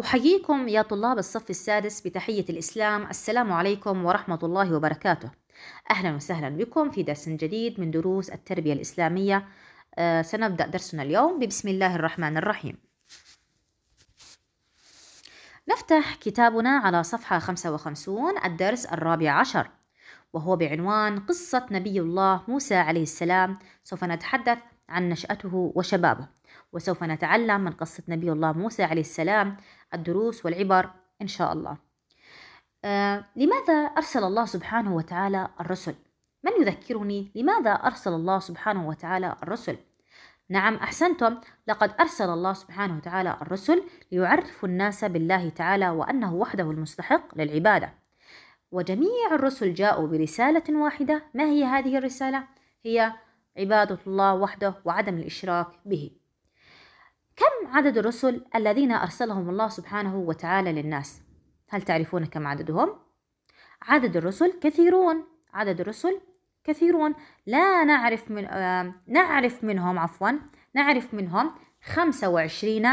أحييكم يا طلاب الصف السادس بتحية الإسلام السلام عليكم ورحمة الله وبركاته أهلا وسهلا بكم في درس جديد من دروس التربية الإسلامية أه سنبدأ درسنا اليوم ببسم الله الرحمن الرحيم نفتح كتابنا على صفحة 55 الدرس الرابع عشر وهو بعنوان قصة نبي الله موسى عليه السلام سوف نتحدث عن نشأته وشبابه وسوف نتعلم من قصة نبي الله موسى عليه السلام الدروس والعبر إن شاء الله آه لماذا أرسل الله سبحانه وتعالى الرسل؟ من يذكرني لماذا أرسل الله سبحانه وتعالى الرسل؟ نعم أحسنتم لقد أرسل الله سبحانه وتعالى الرسل ليعرفوا الناس بالله تعالى وأنه وحده المستحق للعبادة وجميع الرسل جاءوا برسالة واحدة ما هي هذه الرسالة؟ هي عبادة الله وحده وعدم الإشراك به كم عدد الرسل الذين أرسلهم الله سبحانه وتعالى للناس هل تعرفون كم عددهم؟ عدد الرسل كثيرون عدد الرسل كثيرون لا نعرف من آه نعرف منهم عفوا نعرف منهم 25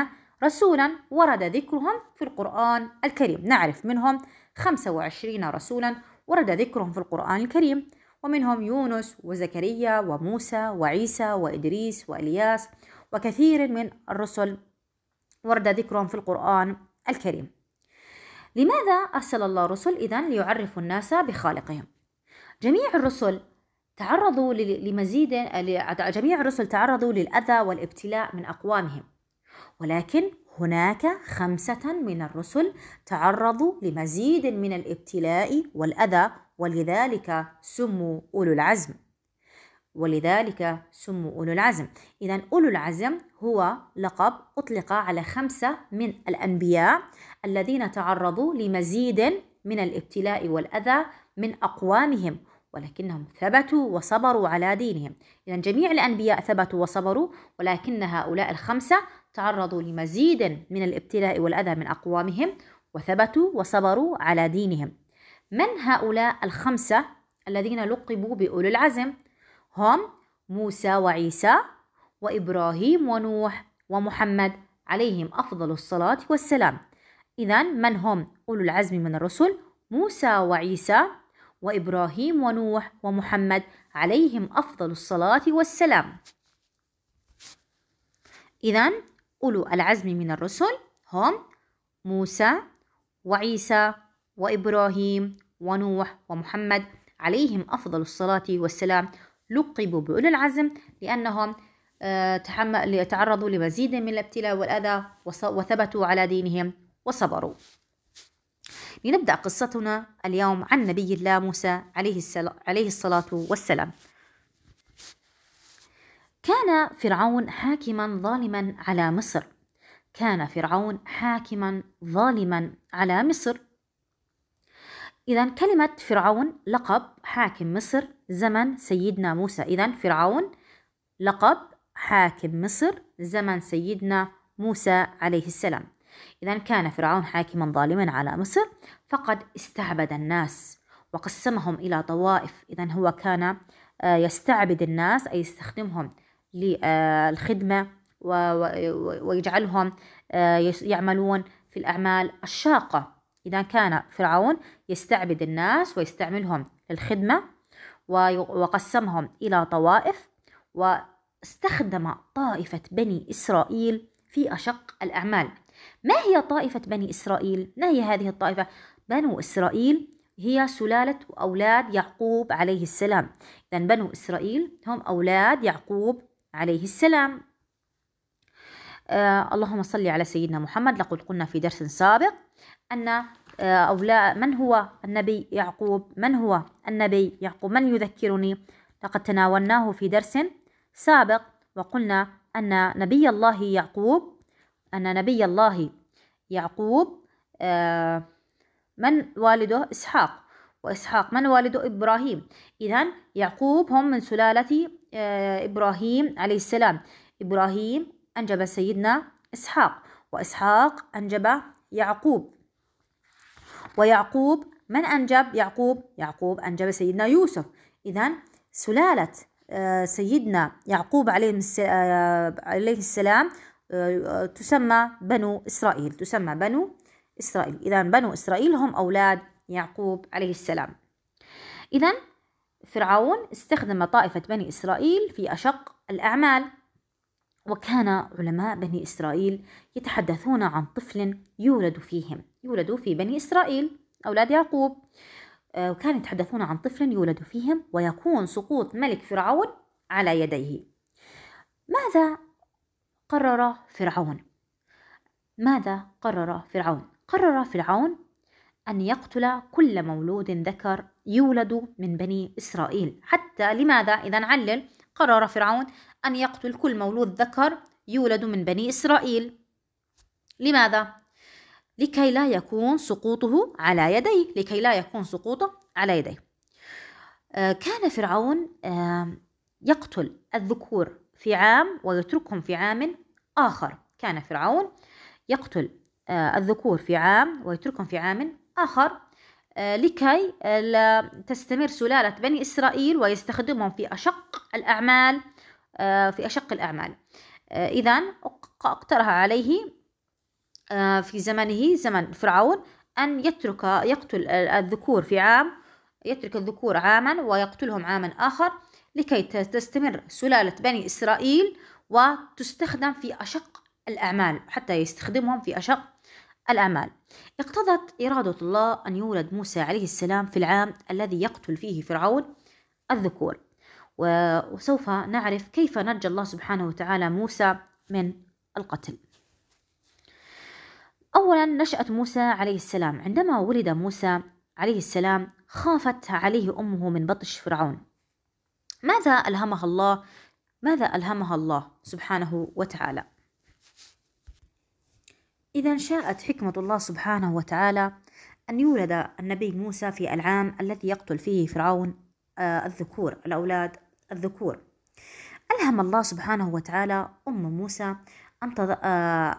رسولا ورد ذكرهم في القرآن الكريم نعرف منهم 25 رسولا ورد ذكرهم في القرآن الكريم ومنهم يونس وزكريا وموسى وعيسى وإدريس وإلياس وكثير من الرسل ورد ذكرهم في القرآن الكريم لماذا أرسل الله رسل إذا ليعرفوا الناس بخالقهم جميع الرسل تعرضوا لمزيد جميع الرسل تعرضوا للأذى والابتلاء من أقوامهم ولكن هناك خمسة من الرسل تعرضوا لمزيد من الابتلاء والأذى ولذلك سموا أولو العزم ولذلك سموا أولو العزم إذا أولو العزم هو لقب أطلق على خمسة من الأنبياء الذين تعرضوا لمزيد من الابتلاء والأذى من أقوامهم ولكنهم ثبتوا وصبروا على دينهم إذا جميع الأنبياء ثبتوا وصبروا ولكن هؤلاء الخمسة تعرضوا لمزيد من الابتلاء والأذى من أقوامهم وثبتوا وصبروا على دينهم من هؤلاء الخمسة الذين لقبوا بأولو العزم هم موسى وعيسى وإبراهيم ونوح ومحمد عليهم أفضل الصلاة والسلام إذا من هم أولو العزم من الرسل موسى وعيسى وإبراهيم ونوح ومحمد عليهم أفضل الصلاة والسلام إذا أولو العزم من الرسل هم موسى وعيسى وإبراهيم ونوح ومحمد عليهم أفضل الصلاة والسلام لقبوا بأولي العزم لأنهم آه، تعرضوا لمزيد من الابتلاء والأذى وثبتوا على دينهم وصبروا لنبدأ قصتنا اليوم عن نبي الله موسى عليه, عليه الصلاة والسلام كان فرعون حاكما ظالما على مصر كان فرعون حاكما ظالما على مصر إذا كلمة فرعون لقب حاكم مصر زمن سيدنا موسى إذا فرعون لقب حاكم مصر زمن سيدنا موسى عليه السلام إذا كان فرعون حاكما ظالما على مصر فقد استعبد الناس وقسمهم إلى طوائف إذا هو كان آه، يستعبد الناس أي يستخدمهم للخدمة آه، ويجعلهم آه، يعملون في الأعمال الشاقة إذا كان فرعون يستعبد الناس ويستعملهم للخدمة وقسمهم إلى طوائف واستخدم طائفة بني إسرائيل في أشق الأعمال ما هي طائفة بني إسرائيل؟ ما هي هذه الطائفة؟ بنو إسرائيل هي سلالة أولاد يعقوب عليه السلام إذا بنو إسرائيل هم أولاد يعقوب عليه السلام آه اللهم صل على سيدنا محمد لقد قلنا في درس سابق أن آه أو لا من هو النبي يعقوب من هو النبي يعقوب من يذكرني لقد تناولناه في درس سابق وقلنا أن نبي الله يعقوب أن نبي الله يعقوب آه من والده إسحاق وإسحاق من والده إبراهيم إذا يعقوب هم من سلالة آه، إبراهيم عليه السلام إبراهيم أنجب سيدنا إسحاق وإسحاق أنجب يعقوب ويعقوب من أنجب يعقوب؟ يعقوب أنجب سيدنا يوسف إذا سلالة آه، سيدنا يعقوب آه، عليه السلام آه، تسمى بنو إسرائيل تسمى بنو إسرائيل إذا بنو إسرائيل هم أولاد يعقوب عليه السلام إذا فرعون استخدم طائفة بني إسرائيل في أشق الأعمال وكان علماء بني إسرائيل يتحدثون عن طفل يولد فيهم يولد في بني إسرائيل أولاد يعقوب آه، وكانوا يتحدثون عن طفل يولد فيهم ويكون سقوط ملك فرعون على يديه ماذا قرر فرعون ماذا قرر فرعون قرر فرعون أن يقتل كل مولود ذكر يولد من بني إسرائيل حتى لماذا إذا علل قرر فرعون أن يقتل كل مولود ذكر يولد من بني إسرائيل لماذا؟ لكي لا يكون سقوطه على يديه لكي لا يكون سقوطه على يديه آه، كان فرعون آه، يقتل الذكور في عام ويتركهم في عام آخر كان فرعون يقتل آه، الذكور في عام ويتركهم في عام آخر لكي تستمر سلالة بني إسرائيل ويستخدمهم في أشق الأعمال آه، في أشق الأعمال آه، إذا اقترح عليه آه، في زمنه زمن فرعون أن يترك يقتل الذكور في عام يترك الذكور عاما ويقتلهم عاما آخر لكي تستمر سلالة بني إسرائيل وتستخدم في أشق الأعمال حتى يستخدمهم في أشق الأعمال اقتضت إرادة الله أن يولد موسى عليه السلام في العام الذي يقتل فيه فرعون الذكور وسوف نعرف كيف نجى الله سبحانه وتعالى موسى من القتل أولا نشأة موسى عليه السلام عندما ولد موسى عليه السلام خافت عليه أمه من بطش فرعون ماذا ألهمها الله ماذا ألهمها الله سبحانه وتعالى إذا شاءت حكمة الله سبحانه وتعالى أن يولد النبي موسى في العام الذي يقتل فيه فرعون آه، الذكور الأولاد الذكور ألهم الله سبحانه وتعالى أم موسى أن, آه،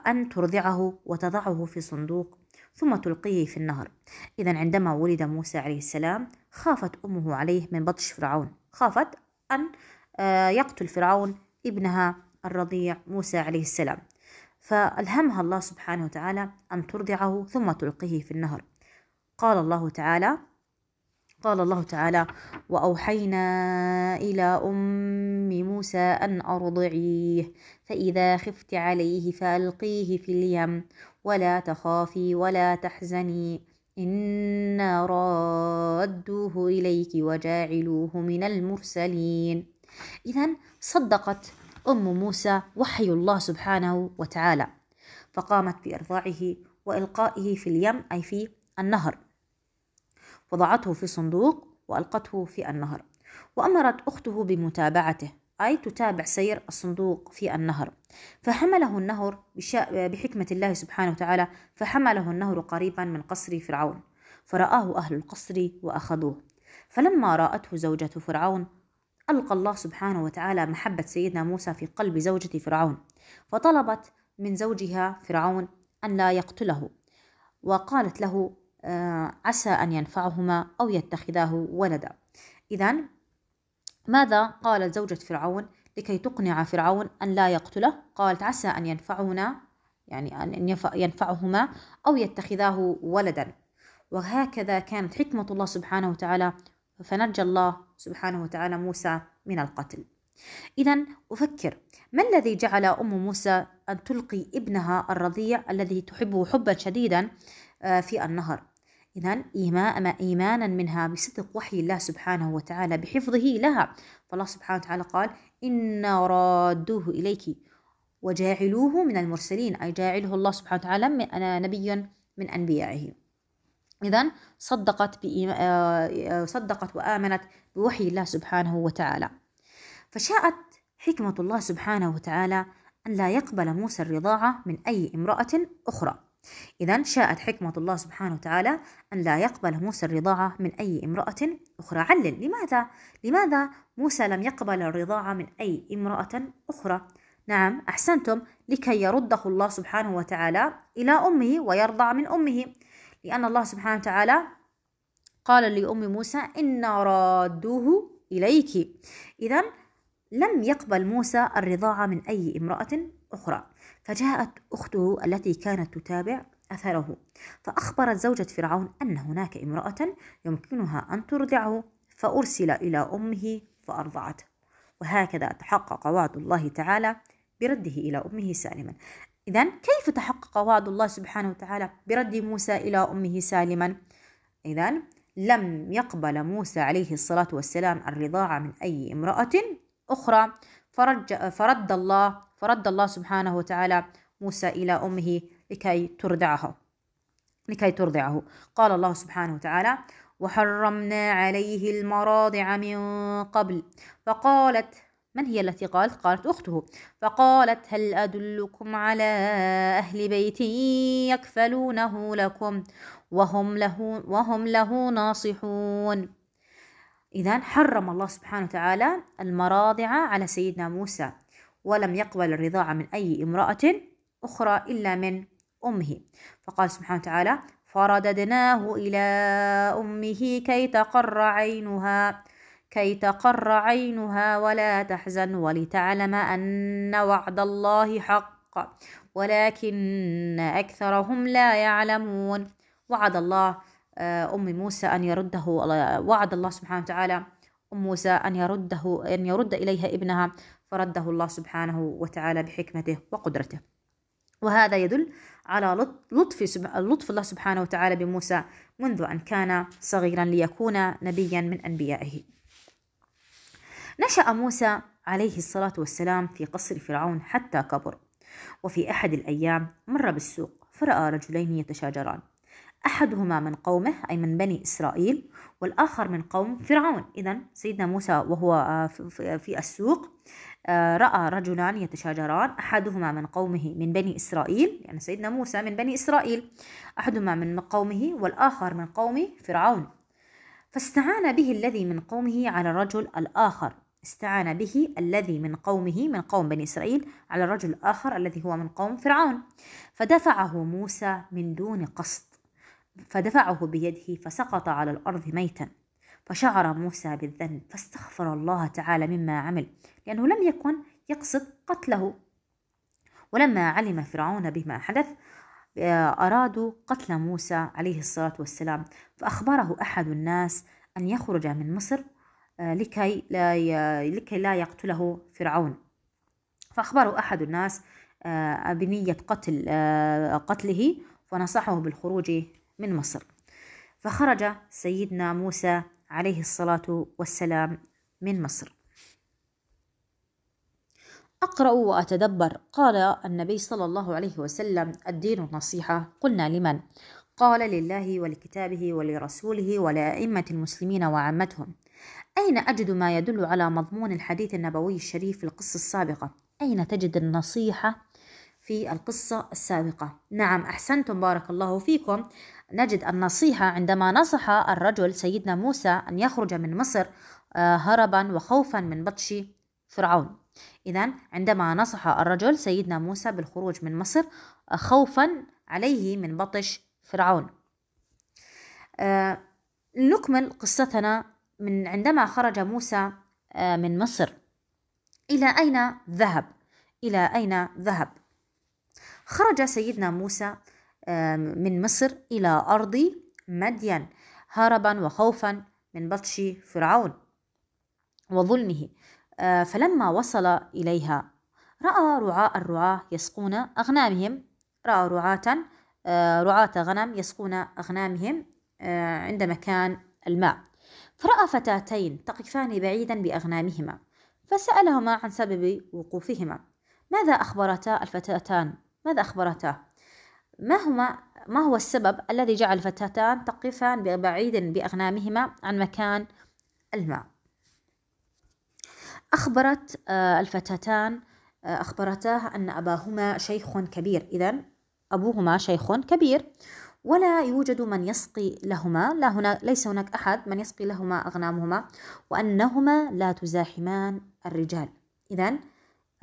أن ترضعه وتضعه في صندوق ثم تلقيه في النهر إذا عندما ولد موسى عليه السلام خافت أمه عليه من بطش فرعون خافت أن آه، يقتل فرعون ابنها الرضيع موسى عليه السلام فألهمها الله سبحانه وتعالى أن ترضعه ثم تلقيه في النهر قال الله تعالى قال الله تعالى واوحينا الى ام موسى ان ارضعيه فاذا خفت عليه فالقيه في اليم ولا تخافي ولا تحزني انا رادوه اليك وجاعلوه من المرسلين اذا صدقت ام موسى وحي الله سبحانه وتعالى فقامت بارضاعه والقائه في اليم اي في النهر وضعته في صندوق وألقته في النهر وأمرت أخته بمتابعته أي تتابع سير الصندوق في النهر فحمله النهر بحكمة الله سبحانه وتعالى فحمله النهر قريبا من قصر فرعون فرآه أهل القصر وأخذوه فلما رأته زوجة فرعون ألقى الله سبحانه وتعالى محبة سيدنا موسى في قلب زوجة فرعون فطلبت من زوجها فرعون أن لا يقتله وقالت له آه، عسى أن ينفعهما أو يتخذاه ولدا إذا ماذا قالت زوجة فرعون لكي تقنع فرعون أن لا يقتله قالت عسى أن ينفعنا يعني أن ينفعهما أو يتخذاه ولدا وهكذا كانت حكمة الله سبحانه وتعالى فنجى الله سبحانه وتعالى موسى من القتل إذا أفكر ما الذي جعل أم موسى أن تلقي ابنها الرضيع الذي تحبه حبا شديدا آه، في النهر إذا إيمانا منها بصدق وحي الله سبحانه وتعالى بحفظه لها فالله سبحانه وتعالى قال إنا رادوه إليك وجاعلوه من المرسلين أي جاعله الله سبحانه وتعالى نبيا من أنبيائه إذا صدقت آه، آه، صدقت وآمنت بوحي الله سبحانه وتعالى فشاءت حكمة الله سبحانه وتعالى أن لا يقبل موسى الرضاعة من أي امرأة أخرى إذا شاءت حكمة الله سبحانه وتعالى أن لا يقبل موسى الرضاعة من أي امرأة أخرى علل لماذا؟ لماذا موسى لم يقبل الرضاعة من أي امرأة أخرى؟ نعم أحسنتم لكي يرده الله سبحانه وتعالى إلى أمه ويرضع من أمه لأن الله سبحانه وتعالى قال لأم موسى إنا رادوه إليك إذا لم يقبل موسى الرضاعة من أي امرأة أخرى فجاءت أخته التي كانت تتابع أثره فأخبرت زوجة فرعون أن هناك امرأة يمكنها أن ترضعه فأرسل إلى أمه فأرضعته وهكذا تحقق وعد الله تعالى برده إلى أمه سالما إذا كيف تحقق وعد الله سبحانه وتعالى برد موسى إلى أمه سالما؟ إذا لم يقبل موسى عليه الصلاة والسلام الرضاعة من أي امرأة أخرى فرج فرد الله فرد الله سبحانه وتعالى موسى إلى أمه لكي ترضعها لكي ترضعه قال الله سبحانه وتعالى وحرمنا عليه المراضع من قبل فقالت من هي التي قالت قالت أخته فقالت هل أدلكم على أهل بيت يكفلونه لكم وهم له, وهم له ناصحون إذا حرم الله سبحانه وتعالى المراضع على سيدنا موسى ولم يقبل الرضاعة من أي امرأة أخرى إلا من أمه فقال سبحانه وتعالى فرددناه إلى أمه كي تقر عينها كي تقر عينها ولا تحزن ولتعلم أن وعد الله حق ولكن أكثرهم لا يعلمون وعد الله آه، أم موسى أن يرده وعد الله سبحانه وتعالى أم موسى أن يرده أن يرد إليها ابنها فرده الله سبحانه وتعالى بحكمته وقدرته وهذا يدل على لطف لطف الله سبحانه وتعالى بموسى منذ أن كان صغيرا ليكون نبيا من أنبيائه نشأ موسى عليه الصلاة والسلام في قصر فرعون حتى كبر وفي أحد الأيام مر بالسوق فرأى رجلين يتشاجران أحدهما من قومه أي من بني إسرائيل والآخر من قوم فرعون إذا سيدنا موسى وهو آه، في السوق آه، رأى رجلان يتشاجران أحدهما من قومه من بني إسرائيل يعني سيدنا موسى من بني إسرائيل أحدهما من قومه والآخر من قوم فرعون فاستعان به الذي من قومه على الرجل الآخر استعان به الذي من قومه من قوم بني إسرائيل على الرجل الآخر الذي هو من قوم فرعون فدفعه موسى من دون قصد فدفعه بيده فسقط على الأرض ميتا فشعر موسى بالذنب فاستغفر الله تعالى مما عمل لأنه لم يكن يقصد قتله ولما علم فرعون بما حدث آه، أرادوا قتل موسى عليه الصلاة والسلام فأخبره أحد الناس أن يخرج من مصر آه، لكي لا لكي لا يقتله فرعون فأخبره أحد الناس آه، بنية قتل قتله فنصحه بالخروج من مصر فخرج سيدنا موسى عليه الصلاة والسلام من مصر أقرأ وأتدبر قال النبي صلى الله عليه وسلم الدين النصيحة قلنا لمن؟ قال لله ولكتابه ولرسوله ولأئمة المسلمين وعامتهم أين أجد ما يدل على مضمون الحديث النبوي الشريف في القصة السابقة؟ أين تجد النصيحة في القصة السابقة نعم أحسنتم بارك الله فيكم نجد النصيحة عندما نصح الرجل سيدنا موسى أن يخرج من مصر آه، هربا وخوفا من بطش فرعون إذا عندما نصح الرجل سيدنا موسى بالخروج من مصر آه، خوفا عليه من بطش فرعون آه، نكمل قصتنا من عندما خرج موسى من مصر إلى أين ذهب إلى أين ذهب خرج سيدنا موسى من مصر إلى أرض مدين هربا وخوفا من بطش فرعون وظلمه آه، فلما وصل إليها رأى رعاء الرعاة يسقون أغنامهم رأى رعاة آه، رعاة غنم يسقون أغنامهم آه، عند مكان الماء فرأى فتاتين تقفان بعيدا بأغنامهما فسألهما عن سبب وقوفهما ماذا أخبرتا الفتاتان ماذا أخبرته؟ ما هما ما هو السبب الذي جعل الفتاتان تقفان بعيدا بأغنامهما عن مكان الماء؟ أخبرت آه، الفتاتان آه، أخبرتاه أن أباهما شيخ كبير إذا أبوهما شيخ كبير ولا يوجد من يسقي لهما لا هنا ليس هناك أحد من يسقي لهما أغنامهما وأنهما لا تزاحمان الرجال إذا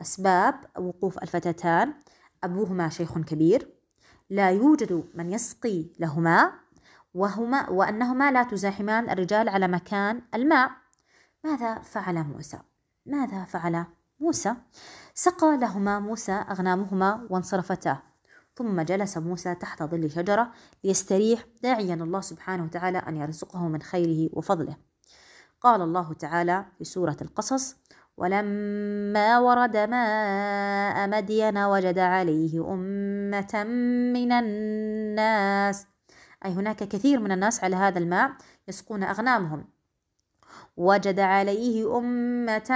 أسباب وقوف الفتاتان أبوهما شيخ كبير لا يوجد من يسقي لهما وهما وأنهما لا تزاحمان الرجال على مكان الماء ماذا فعل موسى؟ ماذا فعل موسى؟ سقى لهما موسى أغنامهما وانصرفتا ثم جلس موسى تحت ظل شجرة ليستريح داعيا الله سبحانه وتعالى أن يرزقه من خيره وفضله قال الله تعالى في سورة القصص ولما ورد ماء مدين وجد عليه أمة من الناس أي هناك كثير من الناس على هذا الماء يسقون أغنامهم وجد عليه أمة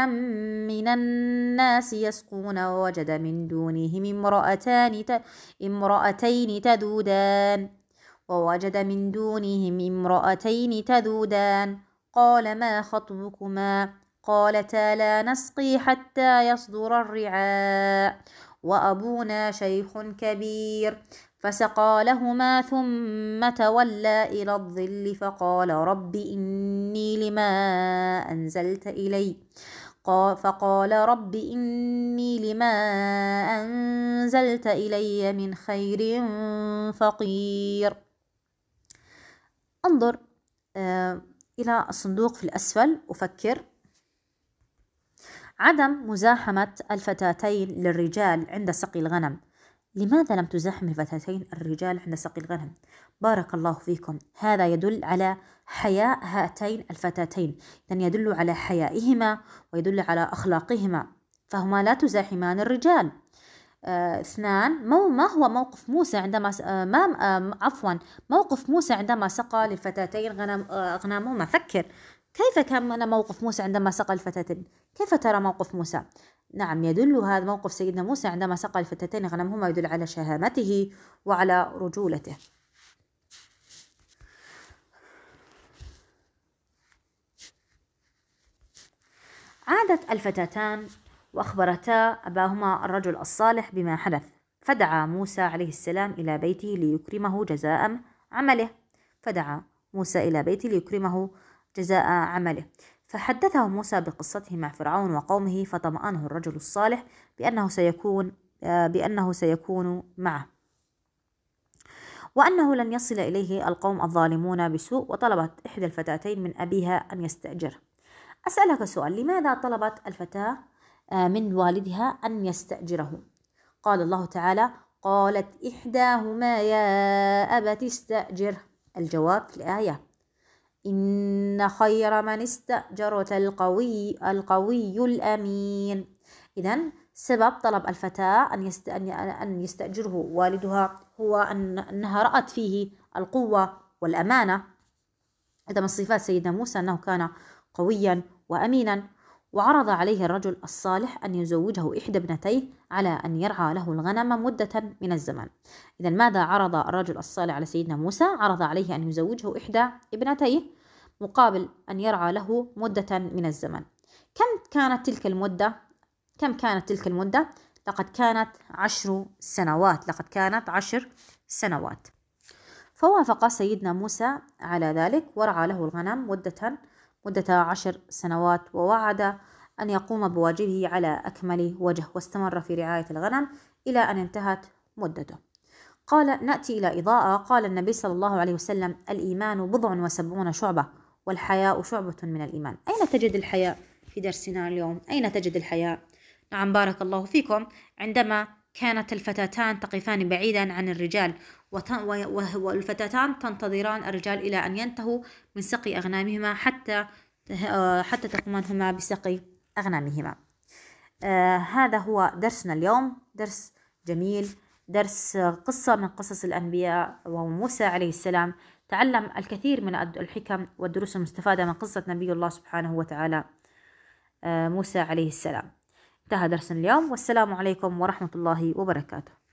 من الناس يسقون ووجد من دونهم امرأتان امرأتين تذودان ووجد من دونهم امرأتين تذودان قال ما خطبكما قالتا لا نسقي حتى يصدر الرعاء وأبونا شيخ كبير فسقى لهما ثم تولى إلى الظل فقال رب إني لما أنزلت إلي فقال رب إني لما أنزلت إلي من خير فقير انظر آه، إلى الصندوق في الأسفل أفكر عدم مزاحمة الفتاتين للرجال عند سقي الغنم لماذا لم تزاحم الفتاتين الرجال عند سقي الغنم؟ بارك الله فيكم هذا يدل على حياء هاتين الفتاتين يعني يدل على حيائهما ويدل على أخلاقهما فهما لا تزاحمان الرجال آه، اثنان آه، ما هو موقف موسى عندما آه، ما آه، عفوا موقف موسى عندما سقى للفتاتين غنم آه، غنمهما فكر كيف كان موقف موسى عندما سقى الفتاتين كيف ترى موقف موسى نعم يدل هذا موقف سيدنا موسى عندما سقى الفتاتين غنمهما يدل على شهامته وعلى رجولته عادت الفتاتان وأخبرتا أباهما الرجل الصالح بما حدث فدعا موسى عليه السلام إلى بيته ليكرمه جزاء عمله فدعا موسى إلى بيته ليكرمه جزاء عمله فحدثه موسى بقصته مع فرعون وقومه فطمأنه الرجل الصالح بأنه سيكون آه، بأنه سيكون معه وأنه لن يصل إليه القوم الظالمون بسوء وطلبت إحدى الفتاتين من أبيها أن يستأجره أسألك سؤال لماذا طلبت الفتاة آه، من والدها أن يستأجره قال الله تعالى قالت إحداهما يا أبت استأجر الجواب في الآية إن خير من استأجرت القوي القوي الأمين إذا سبب طلب الفتاة أن أن يستأجره والدها هو أنها رأت فيه القوة والأمانة إذا من صفات سيدنا موسى أنه كان قويا وأمينا وعرض عليه الرجل الصالح أن يزوجه إحدى ابنتيه على أن يرعى له الغنم مدة من الزمن إذا ماذا عرض الرجل الصالح على سيدنا موسى؟ عرض عليه أن يزوجه إحدى ابنتيه مقابل أن يرعى له مدة من الزمن كم كانت تلك المدة؟ كم كانت تلك المدة؟ لقد كانت عشر سنوات لقد كانت عشر سنوات فوافق سيدنا موسى على ذلك ورعى له الغنم مدة مدة عشر سنوات ووعد أن يقوم بواجبه على أكمل وجه واستمر في رعاية الغنم إلى أن انتهت مدته قال نأتي إلى إضاءة قال النبي صلى الله عليه وسلم الإيمان بضع وسبعون شعبة والحياء شعبة من الإيمان أين تجد الحياء في درسنا اليوم؟ أين تجد الحياء؟ نعم بارك الله فيكم عندما كانت الفتاتان تقفان بعيدا عن الرجال والفتاتان تنتظران الرجال إلى أن ينتهوا من سقي أغنامهما حتى آه، حتى تقومانهما بسقي أغنامهما آه هذا هو درسنا اليوم درس جميل درس قصة من قصص الأنبياء وموسى عليه السلام تعلم الكثير من الحكم والدروس المستفادة من قصة نبي الله سبحانه وتعالى آه، موسى عليه السلام انتهى درسنا اليوم والسلام عليكم ورحمة الله وبركاته